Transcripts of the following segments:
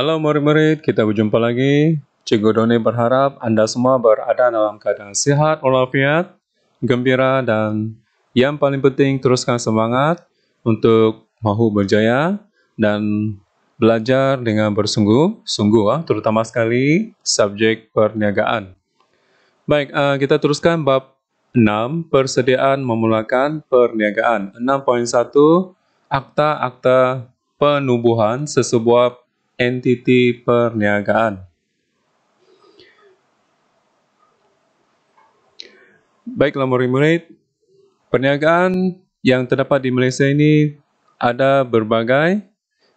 Halo murid-murid, kita berjumpa lagi. Cikgu Doni berharap Anda semua berada dalam keadaan sehat, walafiat, gembira, dan yang paling penting teruskan semangat untuk mahu berjaya dan belajar dengan bersungguh-sungguh, ah, terutama sekali subjek perniagaan. Baik, ah, kita teruskan bab 6, persediaan memulakan perniagaan. 6.1, akta-akta penubuhan sesebuah entiti perniagaan. Baik, nomor Remunerate, perniagaan yang terdapat di Malaysia ini ada berbagai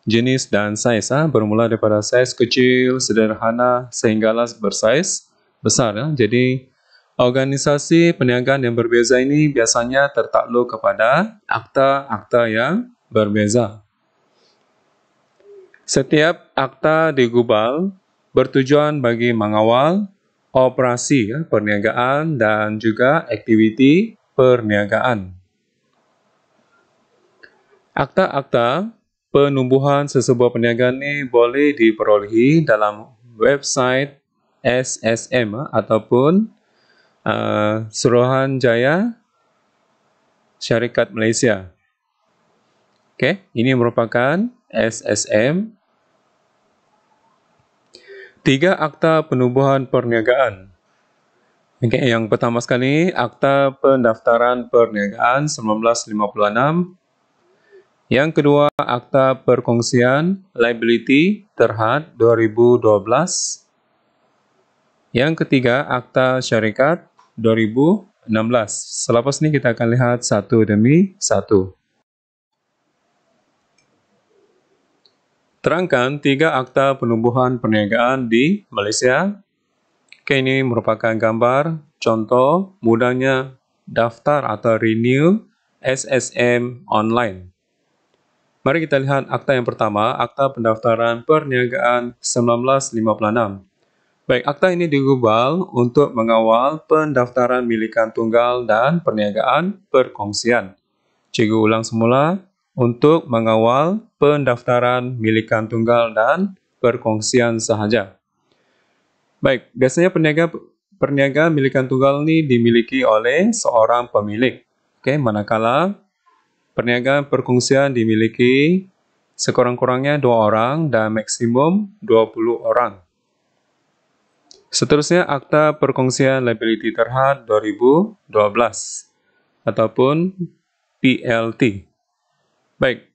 jenis dan saiz, ha? Ah. bermula daripada saiz kecil, sederhana, sehinggalah bersaiz besar. Ha? Ah. Jadi, organisasi perniagaan yang berbeza ini biasanya tertakluk kepada akta-akta yang berbeza. Setiap akta di Gubal bertujuan bagi mengawal operasi ya, perniagaan dan juga aktiviti perniagaan. Akta-akta penumbuhan sesebuah perniagaan ini boleh diperolehi dalam website SSM ya, ataupun uh, eh, Suruhan Jaya Syarikat Malaysia. Oke, okay, ini merupakan SSM Tiga akta penubuhan perniagaan. Oke, yang pertama sekali akta pendaftaran perniagaan 1956. Yang kedua akta perkongsian liability terhad 2012. Yang ketiga akta syarikat 2016. Selepas ini kita akan lihat satu demi satu. Terangkan tiga akta penumbuhan perniagaan di Malaysia. Oke, ini merupakan gambar contoh mudahnya daftar atau renew SSM online. Mari kita lihat akta yang pertama, akta pendaftaran perniagaan 1956. Baik, akta ini digubal untuk mengawal pendaftaran milikan tunggal dan perniagaan perkongsian. Cikgu ulang semula untuk mengawal pendaftaran milikan tunggal dan perkongsian sahaja. Baik, biasanya perniagaan perniaga milikan tunggal ini dimiliki oleh seorang pemilik. Oke, manakala perniagaan perkongsian dimiliki sekurang-kurangnya dua orang dan maksimum 20 orang. Seterusnya Akta Perkongsian Liability Terhad 2012 ataupun PLT. Baik,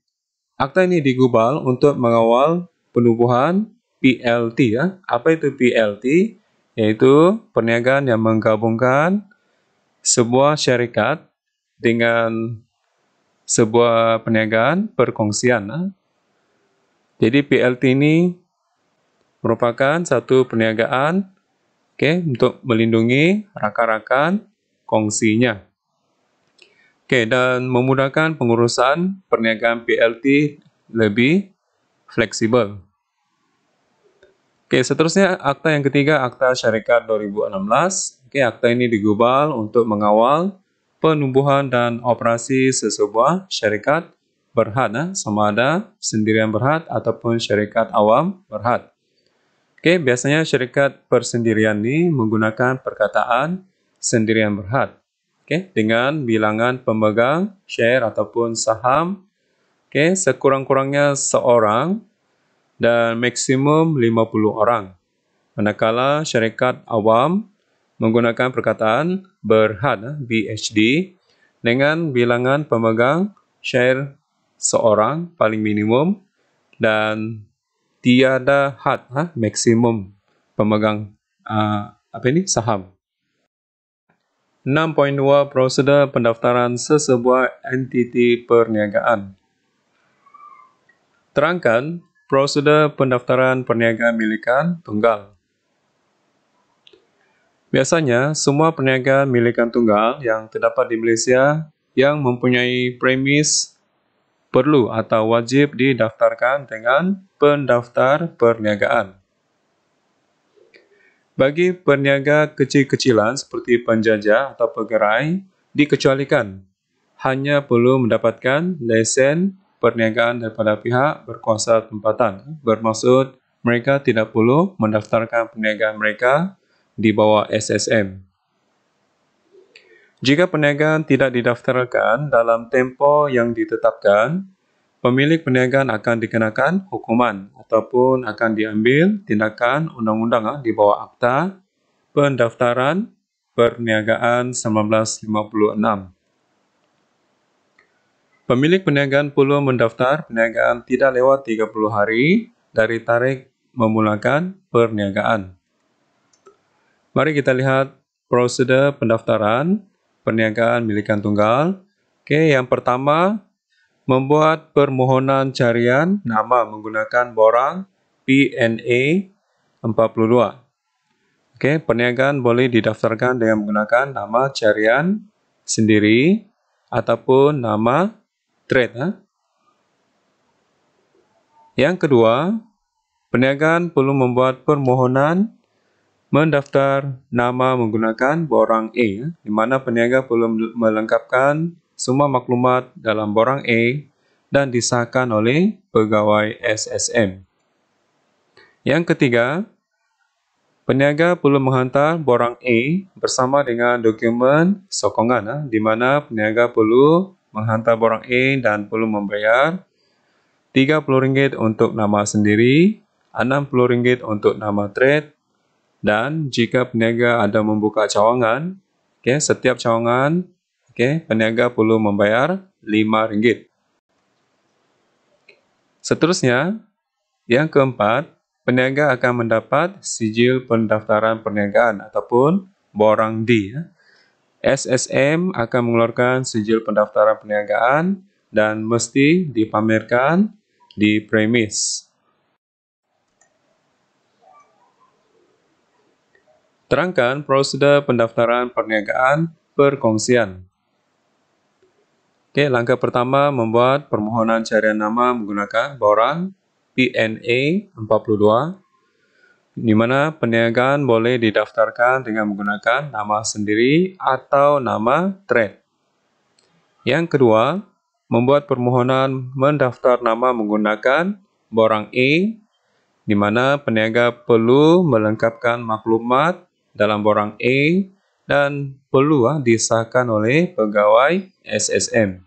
Akta ini digubal untuk mengawal penubuhan PLT ya. Apa itu PLT? Yaitu perniagaan yang menggabungkan sebuah syarikat dengan sebuah perniagaan perkongsian. Nah. Jadi PLT ini merupakan satu perniagaan oke okay, untuk melindungi rakan-rakan kongsinya. Oke, dan memudahkan pengurusan perniagaan PLT lebih fleksibel. Oke, seterusnya akta yang ketiga, akta syarikat 2016. Oke, akta ini digubal untuk mengawal penumbuhan dan operasi sesebuah syarikat berhad, nah, sama ada sendirian berhad ataupun syarikat awam berhad. Oke, biasanya syarikat persendirian ini menggunakan perkataan sendirian berhad okay, dengan bilangan pemegang share ataupun saham okay, sekurang-kurangnya seorang dan maksimum 50 orang. Manakala syarikat awam menggunakan perkataan berhad eh, BHD dengan bilangan pemegang share seorang paling minimum dan tiada had ha, eh, maksimum pemegang uh, apa ini saham. 6.2 Prosedur Pendaftaran Sesebuah Entiti Perniagaan Terangkan prosedur pendaftaran perniagaan milikan tunggal. Biasanya, semua perniagaan milikan tunggal yang terdapat di Malaysia yang mempunyai premis perlu atau wajib didaftarkan dengan pendaftar perniagaan. Bagi peniaga kecil-kecilan seperti penjajah atau pegerai, dikecualikan. Hanya perlu mendapatkan lesen perniagaan daripada pihak berkuasa tempatan. Bermaksud, mereka tidak perlu mendaftarkan perniagaan mereka di bawah SSM. Jika perniagaan tidak didaftarkan dalam tempo yang ditetapkan, pemilik perniagaan akan dikenakan hukuman ataupun akan diambil tindakan undang-undang ah, di bawah Akta Pendaftaran Perniagaan 1956. Pemilik perniagaan perlu mendaftar perniagaan tidak lewat 30 hari dari tarik memulakan perniagaan. Mari kita lihat prosedur pendaftaran perniagaan milikan tunggal. Oke, yang pertama membuat permohonan carian nama menggunakan borang PNA 42. Oke, perniagaan boleh didaftarkan dengan menggunakan nama carian sendiri ataupun nama trade. Ha? Yang kedua, perniagaan perlu membuat permohonan mendaftar nama menggunakan borang E, di mana perniagaan perlu melengkapkan semua maklumat dalam borang A dan disahkan oleh pegawai SSM. Yang ketiga, peniaga perlu menghantar borang A bersama dengan dokumen sokongan, ah, di mana peniaga perlu menghantar borang A dan perlu membayar RM30 untuk nama sendiri, RM60 untuk nama trade, dan jika peniaga ada membuka cawangan, okay, setiap cawangan okay, peniaga perlu membayar 5 ringgit. Seterusnya, yang keempat, peniaga akan mendapat sijil pendaftaran perniagaan ataupun borang D. Ya. SSM akan mengeluarkan sijil pendaftaran perniagaan dan mesti dipamerkan di premis. Terangkan prosedur pendaftaran perniagaan perkongsian. Oke, langkah pertama membuat permohonan carian nama menggunakan borang PNA 42 di mana peniagaan boleh didaftarkan dengan menggunakan nama sendiri atau nama trade. Yang kedua, membuat permohonan mendaftar nama menggunakan borang E di mana peniaga perlu melengkapkan maklumat dalam borang E dan perlu disahkan oleh pegawai SSM.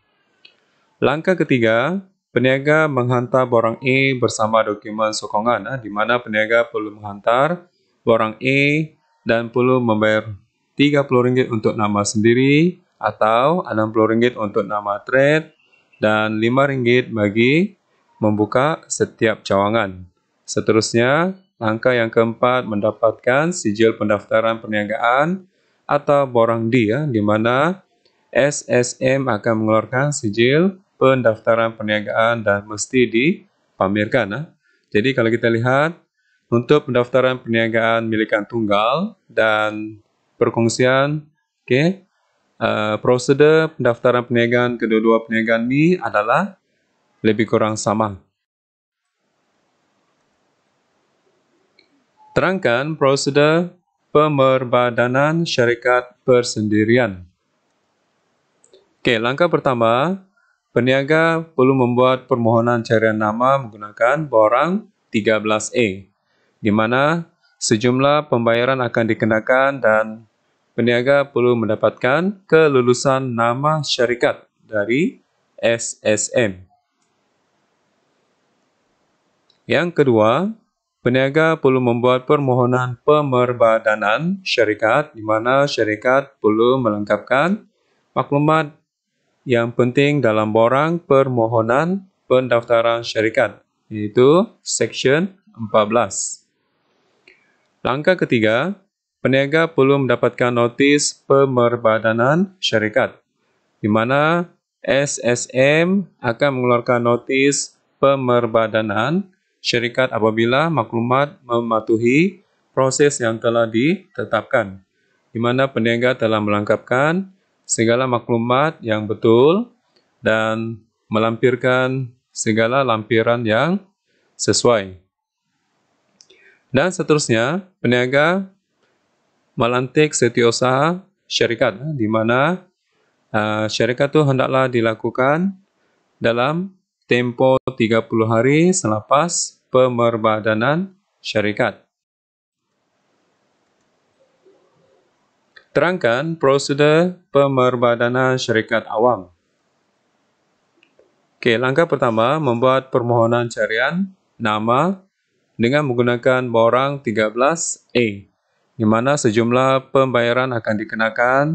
Langkah ketiga, peniaga menghantar barang E bersama dokumen sokongan, ah, di mana peniaga perlu menghantar barang E dan perlu membayar RM30 untuk nama sendiri atau RM60 untuk nama trade dan RM5 bagi membuka setiap cawangan. Seterusnya, langkah yang keempat mendapatkan sijil pendaftaran perniagaan atau borang D ya di mana SSM akan mengeluarkan sijil pendaftaran perniagaan dan mesti dipamerkan. Nah. Jadi kalau kita lihat untuk pendaftaran perniagaan milikan tunggal dan perkongsian, oke, okay, uh, eh, prosedur pendaftaran perniagaan kedua-dua perniagaan ini adalah lebih kurang sama. Terangkan prosedur Pemerbadanan Syarikat Persendirian. Oke, langkah pertama, peniaga perlu membuat permohonan carian nama menggunakan borang 13E, di mana sejumlah pembayaran akan dikenakan dan peniaga perlu mendapatkan kelulusan nama syarikat dari SSM. Yang kedua, Peniaga perlu membuat permohonan pemerbadanan syarikat di mana syarikat perlu melengkapkan maklumat yang penting dalam borang permohonan pendaftaran syarikat yaitu section 14. Langkah ketiga, peniaga perlu mendapatkan notis pemerbadanan syarikat di mana SSM akan mengeluarkan notis pemerbadanan syarikat apabila maklumat mematuhi proses yang telah ditetapkan, di mana peniaga telah melengkapkan segala maklumat yang betul dan melampirkan segala lampiran yang sesuai. Dan seterusnya, peniaga melantik setiausaha syarikat, di mana uh, syarikat itu hendaklah dilakukan dalam tempo 30 hari selepas pemerbadanan syarikat. Terangkan prosedur pemerbadanan syarikat awam. Oke, langkah pertama membuat permohonan carian nama dengan menggunakan borang 13 a e, di mana sejumlah pembayaran akan dikenakan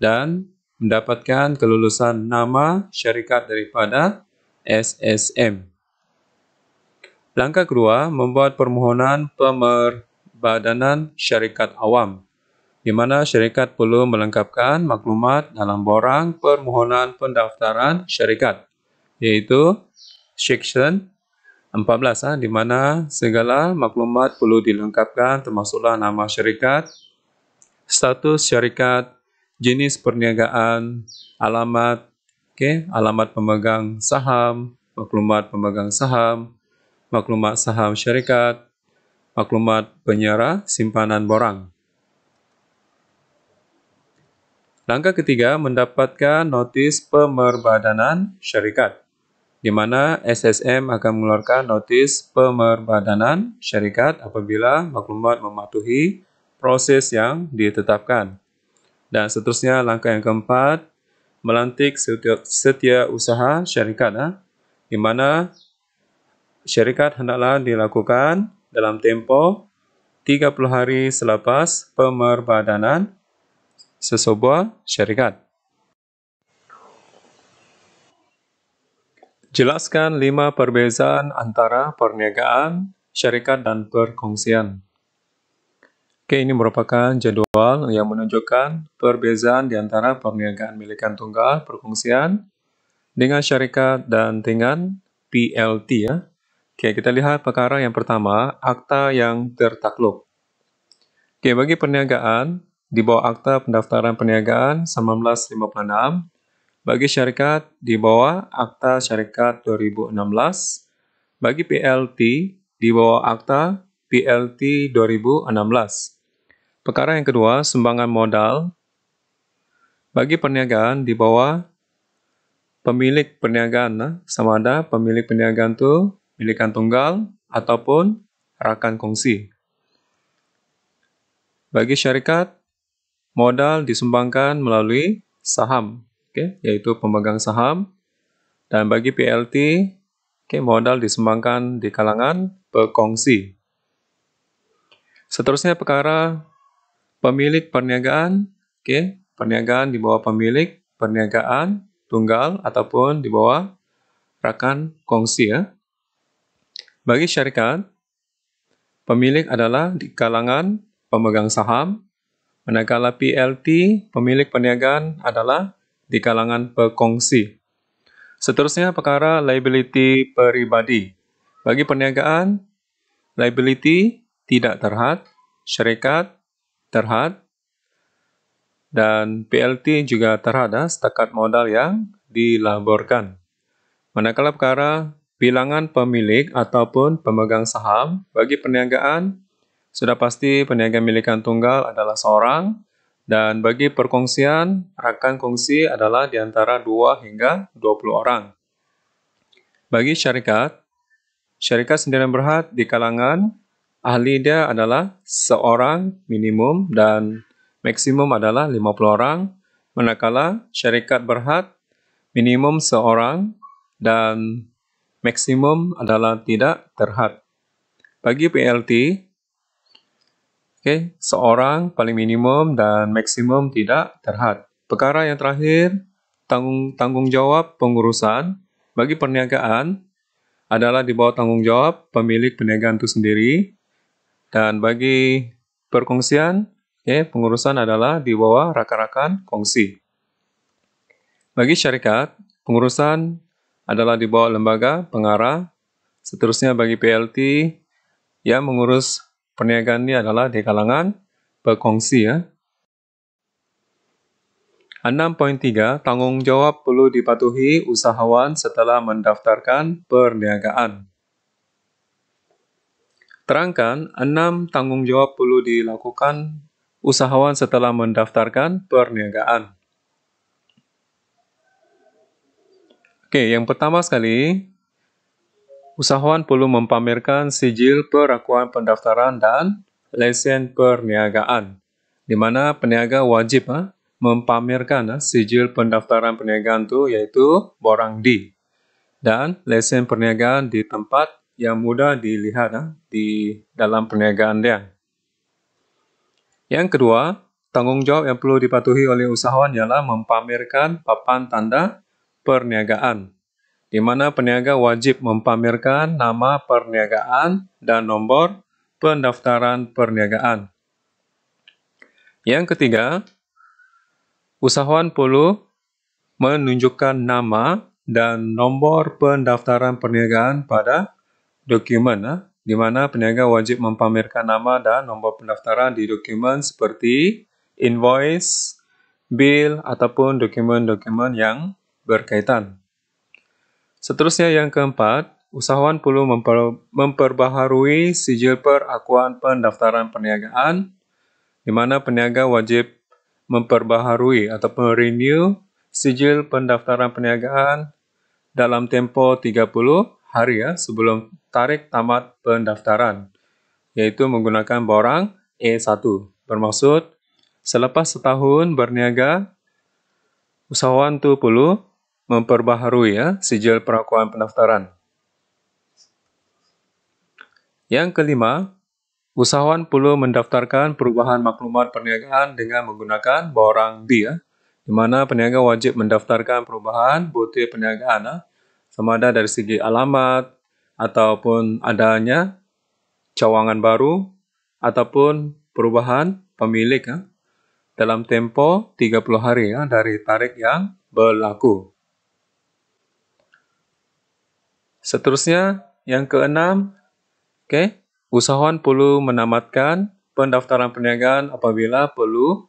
dan mendapatkan kelulusan nama syarikat daripada SSM. Langkah kedua, membuat permohonan pemerbadanan syarikat awam, di mana syarikat perlu melengkapkan maklumat dalam borang permohonan pendaftaran syarikat, yaitu section 14, ah, di mana segala maklumat perlu dilengkapkan termasuklah nama syarikat, status syarikat, jenis perniagaan, alamat, okay? alamat pemegang saham, maklumat pemegang saham, maklumat saham syarikat, maklumat penyerah simpanan borang. Langkah ketiga, mendapatkan notis pemerbadanan syarikat, di mana SSM akan mengeluarkan notis pemerbadanan syarikat apabila maklumat mematuhi proses yang ditetapkan. Dan seterusnya, langkah yang keempat, melantik setia usaha syarikat ha? Ah, di mana syarikat hendaklah dilakukan dalam tempo 30 hari selepas pemerbadanan sesebuah syarikat. Jelaskan lima perbezaan antara perniagaan, syarikat, dan perkongsian. Oke, ini merupakan jadwal yang menunjukkan perbezaan di antara perniagaan milikan tunggal perkongsian dengan syarikat dan dengan PLT ya. Oke, kita lihat perkara yang pertama, akta yang tertakluk. Oke, bagi perniagaan, di bawah akta pendaftaran perniagaan 1956, bagi syarikat di bawah akta syarikat 2016, bagi PLT di bawah akta PLT 2016. Perkara yang kedua, sumbangan modal. Bagi perniagaan di bawah pemilik perniagaan, nah, sama ada pemilik perniagaan itu milikan tunggal ataupun rakan kongsi. Bagi syarikat, modal disumbangkan melalui saham, okay, yaitu pemegang saham. Dan bagi PLT, okay, modal disumbangkan di kalangan pekongsi. Seterusnya perkara pemilik perniagaan, oke, okay, perniagaan di bawah pemilik perniagaan tunggal ataupun di bawah rakan kongsi ya. Bagi syarikat, pemilik adalah di kalangan pemegang saham, manakala PLT, pemilik perniagaan adalah di kalangan pekongsi. Seterusnya perkara liability peribadi Bagi perniagaan, liability tidak terhad, syarikat terhad dan PLT juga terhadap ah, setakat modal yang dilaborkan. Manakala perkara bilangan pemilik ataupun pemegang saham bagi perniagaan, sudah pasti peniaga milikan tunggal adalah seorang, dan bagi perkongsian, rakan kongsi adalah di antara 2 hingga 20 orang. Bagi syarikat, syarikat sendirian berhad di kalangan ahli dia adalah seorang minimum dan maksimum adalah 50 orang. Manakala syarikat berhad minimum seorang dan maksimum adalah tidak terhad. Bagi PLT, okay, seorang paling minimum dan maksimum tidak terhad. Perkara yang terakhir, tanggung, tanggung jawab pengurusan bagi perniagaan adalah di bawah tanggung jawab pemilik perniagaan itu sendiri dan bagi perkongsian, ya, pengurusan adalah di bawah rakan-rakan kongsi. Bagi syarikat, pengurusan adalah di bawah lembaga pengarah. Seterusnya bagi PLT yang mengurus perniagaan ini adalah di kalangan berkongsi ya. 6.3 Tanggung jawab perlu dipatuhi usahawan setelah mendaftarkan perniagaan. Terangkan, enam tanggung jawab perlu dilakukan usahawan setelah mendaftarkan perniagaan. Oke, yang pertama sekali, usahawan perlu mempamerkan sijil perakuan pendaftaran dan lesen perniagaan, di mana peniaga wajib ha, ah, mempamerkan ha, ah, sijil pendaftaran perniagaan itu yaitu borang D dan lesen perniagaan di tempat yang mudah dilihat ah, di dalam perniagaan dia. Yang kedua, tanggung jawab yang perlu dipatuhi oleh usahawan ialah mempamerkan papan tanda perniagaan, di mana peniaga wajib mempamerkan nama perniagaan dan nomor pendaftaran perniagaan. Yang ketiga, usahawan perlu menunjukkan nama dan nomor pendaftaran perniagaan pada dokumen ya, di mana peniaga wajib mempamerkan nama dan nomor pendaftaran di dokumen seperti invoice, bill, ataupun dokumen-dokumen yang berkaitan. Seterusnya yang keempat, usahawan perlu memper memperbaharui sijil perakuan pendaftaran perniagaan, di mana peniaga wajib memperbaharui ataupun renew sijil pendaftaran perniagaan dalam tempo 30 hari ya sebelum tarik tamat pendaftaran, yaitu menggunakan borang E1. Bermaksud, selepas setahun berniaga, usahawan itu perlu memperbaharui ya sijil perakuan pendaftaran. Yang kelima, usahawan perlu mendaftarkan perubahan maklumat perniagaan dengan menggunakan borang D ya, di mana peniaga wajib mendaftarkan perubahan bukti perniagaan ya, sama ada dari segi alamat ataupun adanya cawangan baru ataupun perubahan pemilik ya, dalam tempo 30 hari ya, dari tarik yang berlaku. Seterusnya, yang keenam, oke, okay, usahawan perlu menamatkan pendaftaran perniagaan apabila perlu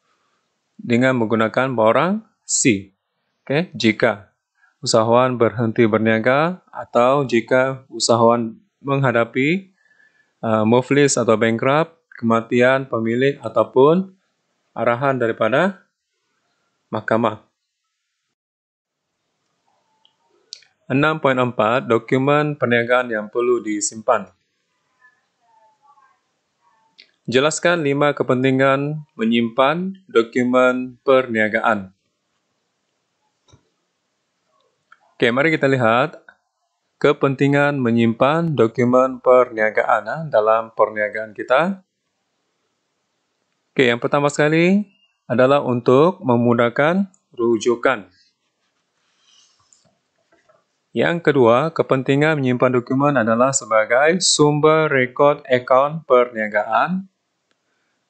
dengan menggunakan borang C. Oke, okay, jika usahawan berhenti berniaga atau jika usahawan menghadapi uh, muflis atau bankrupt, kematian pemilik ataupun arahan daripada mahkamah. 6.4 Dokumen perniagaan yang perlu disimpan. Jelaskan 5 kepentingan menyimpan dokumen perniagaan. Oke, mari kita lihat kepentingan menyimpan dokumen perniagaan ah, dalam perniagaan kita. Oke, yang pertama sekali adalah untuk memudahkan rujukan. Yang kedua, kepentingan menyimpan dokumen adalah sebagai sumber rekod account perniagaan.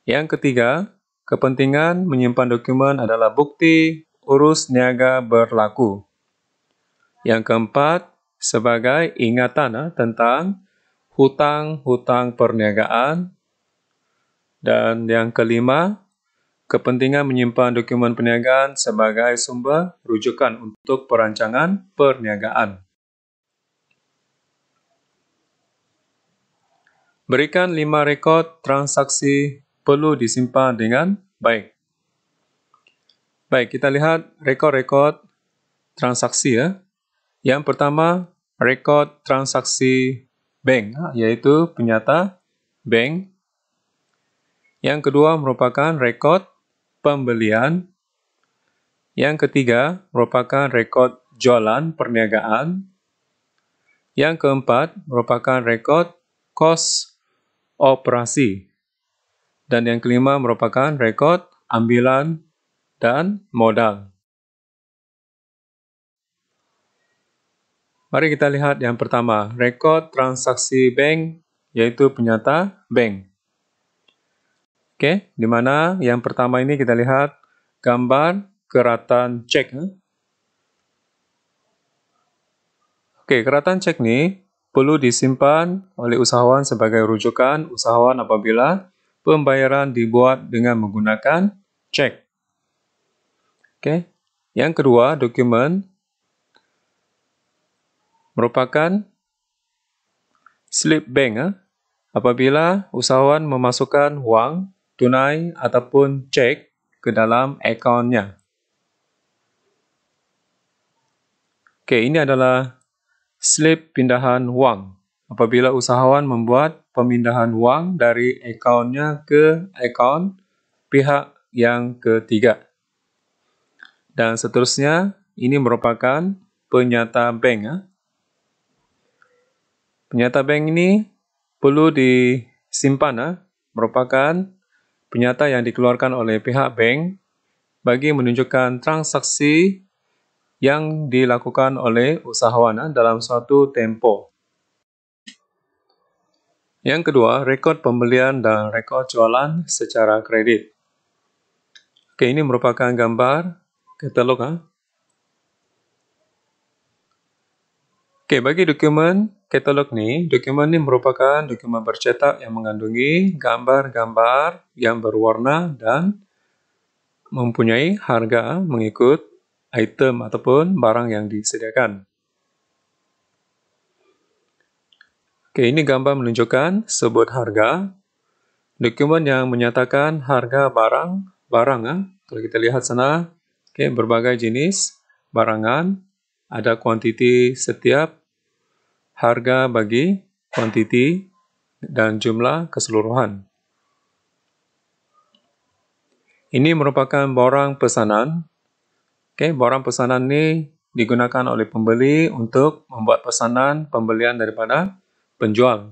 Yang ketiga, kepentingan menyimpan dokumen adalah bukti urus niaga berlaku. Yang keempat, sebagai ingatan eh, tentang hutang-hutang perniagaan. Dan yang kelima, kepentingan menyimpan dokumen perniagaan sebagai sumber rujukan untuk perancangan perniagaan. Berikan lima rekod transaksi perlu disimpan dengan baik. Baik, kita lihat rekod-rekod transaksi ya. Yang pertama, record transaksi bank, ah, yaitu penyata bank. Yang kedua merupakan record pembelian. Yang ketiga merupakan record jualan perniagaan. Yang keempat merupakan record kos operasi. Dan yang kelima merupakan record ambilan dan modal. Mari kita lihat yang pertama, rekod transaksi bank yaitu penyata bank. Oke, di mana yang pertama ini kita lihat gambar keratan cek. Eh? Oke, keratan cek ini perlu disimpan oleh usahawan sebagai rujukan usahawan apabila pembayaran dibuat dengan menggunakan cek. Oke. Yang kedua, dokumen merupakan slip bank eh? apabila usahawan memasukkan wang, tunai ataupun cek ke dalam akaunnya. Okey, ini adalah slip pindahan wang. Apabila usahawan membuat pemindahan wang dari akaunnya ke akaun pihak yang ketiga. Dan seterusnya, ini merupakan penyata bank. Eh? Penyata bank ini perlu disimpan nah, merupakan penyata yang dikeluarkan oleh pihak bank bagi menunjukkan transaksi yang dilakukan oleh usahawan ya, dalam suatu tempo. Yang kedua, rekod pembelian dan rekod jualan secara kredit. Oke, ini merupakan gambar katalog. Nah. Oke, bagi dokumen Katalog nih, dokumen ini merupakan dokumen bercetak yang mengandungi gambar-gambar yang berwarna dan mempunyai harga mengikut item ataupun barang yang disediakan. Oke, ini gambar menunjukkan sebut harga. Dokumen yang menyatakan harga barang, barang ya. Kalau kita lihat sana, oke, berbagai jenis barangan, ada kuantiti setiap harga bagi quantity dan jumlah keseluruhan. Ini merupakan barang pesanan. Oke, okay, barang pesanan ini digunakan oleh pembeli untuk membuat pesanan pembelian daripada penjual.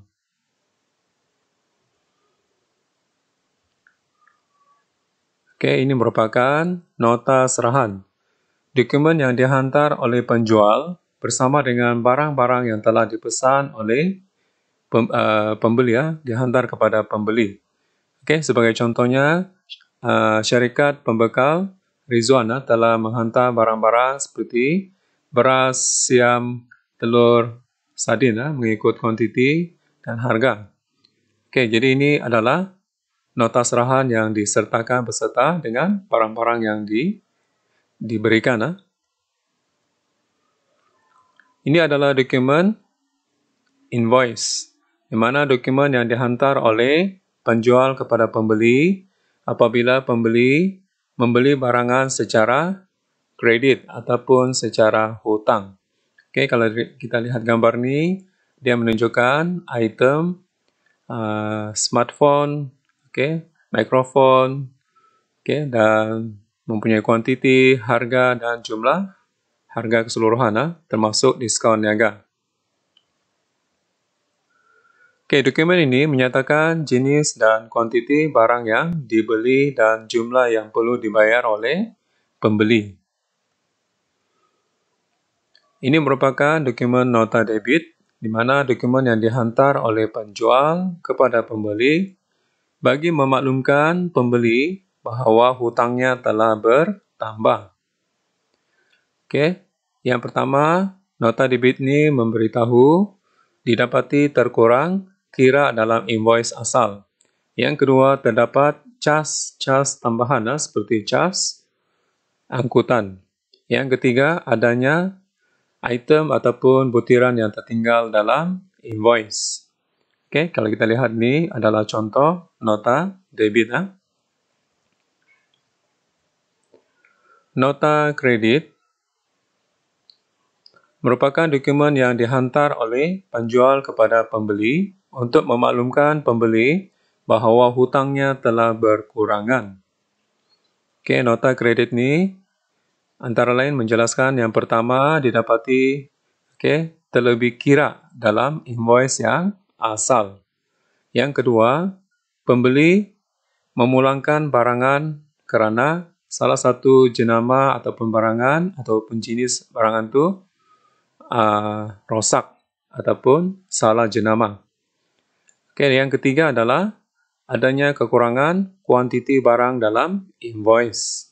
Oke, okay, ini merupakan nota serahan. Dokumen yang dihantar oleh penjual bersama dengan barang-barang yang telah dipesan oleh pem, uh, pembeli ya, dihantar kepada pembeli. Oke, sebagai contohnya uh, syarikat pembekal Rizwana telah menghantar barang-barang seperti beras, siam, telur, sardin ya, mengikut kuantiti dan harga. Oke, jadi ini adalah nota serahan yang disertakan beserta dengan barang-barang yang di, diberikan. Ya. Ini adalah dokumen invoice, di mana dokumen yang dihantar oleh penjual kepada pembeli apabila pembeli membeli barangan secara kredit ataupun secara hutang. Oke, kalau kita lihat gambar ini, dia menunjukkan item uh, smartphone, oke, okay, mikrofon, oke, dan mempunyai kuantiti, harga, dan jumlah harga keseluruhan, termasuk diskaun niaga. Oke, dokumen ini menyatakan jenis dan kuantiti barang yang dibeli dan jumlah yang perlu dibayar oleh pembeli. Ini merupakan dokumen nota debit, di mana dokumen yang dihantar oleh penjual kepada pembeli bagi memaklumkan pembeli bahwa hutangnya telah bertambah. Oke, yang pertama, nota debit ini memberitahu didapati terkurang kira dalam invoice asal. Yang kedua, terdapat cas-cas tambahan nah, seperti cas angkutan. Yang ketiga, adanya item ataupun butiran yang tertinggal dalam invoice. Oke, okay, kalau kita lihat ini adalah contoh nota debit. Nah. Nota kredit merupakan dokumen yang dihantar oleh penjual kepada pembeli untuk memaklumkan pembeli bahwa hutangnya telah berkurangan. Oke, okay, nota kredit ini antara lain menjelaskan yang pertama didapati oke okay, terlebih kira dalam invoice yang asal. Yang kedua, pembeli memulangkan barangan kerana salah satu jenama ataupun barangan ataupun jenis barangan itu uh, rosak ataupun salah jenama. Oke, okay, yang ketiga adalah adanya kekurangan kuantiti barang dalam invoice.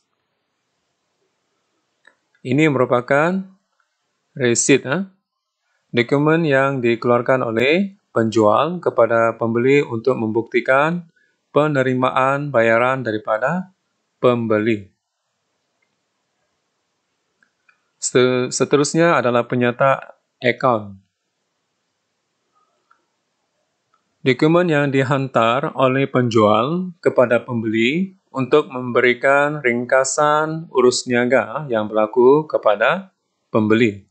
Ini merupakan receipt, eh? dokumen yang dikeluarkan oleh penjual kepada pembeli untuk membuktikan penerimaan bayaran daripada pembeli. Seterusnya adalah penyata account. Dokumen yang dihantar oleh penjual kepada pembeli untuk memberikan ringkasan urus niaga yang berlaku kepada pembeli.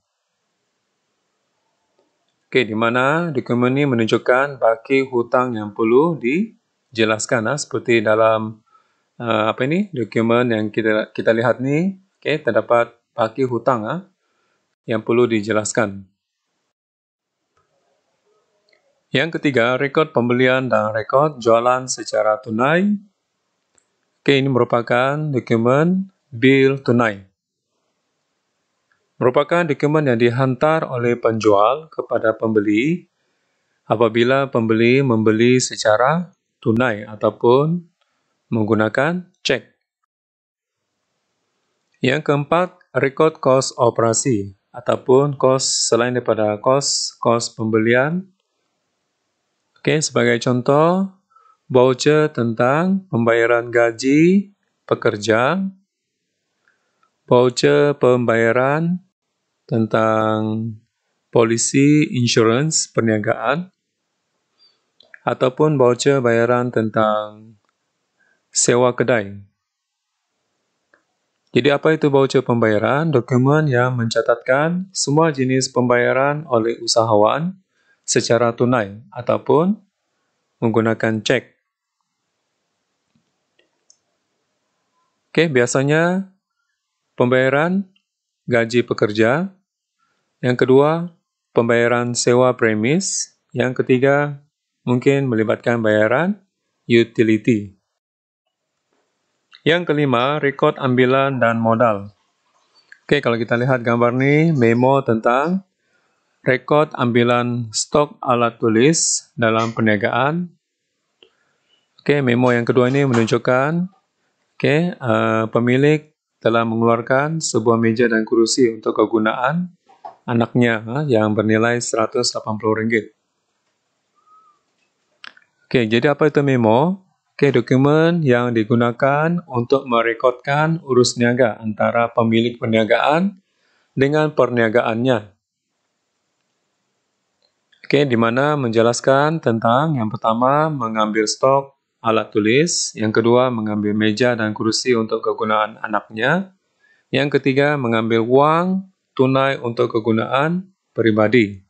Oke, di mana dokumen ini menunjukkan baki hutang yang perlu dijelaskan, nah, seperti dalam uh, apa ini dokumen yang kita kita lihat nih. Oke, terdapat bagi hutang ah, yang perlu dijelaskan. Yang ketiga, rekod pembelian dan rekod jualan secara tunai. Oke, ini merupakan dokumen bill tunai. Merupakan dokumen yang dihantar oleh penjual kepada pembeli apabila pembeli membeli secara tunai ataupun menggunakan cek. Yang keempat, record cost operasi ataupun cost selain daripada cost cost pembelian. Oke, okay, sebagai contoh voucher tentang pembayaran gaji pekerja, voucher pembayaran tentang polisi insurance perniagaan ataupun voucher bayaran tentang sewa kedai. Jadi apa itu voucher pembayaran? Dokumen yang mencatatkan semua jenis pembayaran oleh usahawan secara tunai ataupun menggunakan cek. Oke, biasanya pembayaran gaji pekerja. Yang kedua, pembayaran sewa premis. Yang ketiga, mungkin melibatkan bayaran utility. Yang kelima, record ambilan dan modal. Oke, kalau kita lihat gambar ini, memo tentang rekod ambilan stok alat tulis dalam perniagaan. Oke, memo yang kedua ini menunjukkan oke, uh, pemilik telah mengeluarkan sebuah meja dan kursi untuk kegunaan anaknya uh, yang bernilai Rp180. Oke, jadi apa itu memo? Oke, dokumen yang digunakan untuk merekodkan urus niaga antara pemilik perniagaan dengan perniagaannya. Oke, di mana menjelaskan tentang yang pertama mengambil stok alat tulis, yang kedua mengambil meja dan kursi untuk kegunaan anaknya, yang ketiga mengambil uang tunai untuk kegunaan pribadi.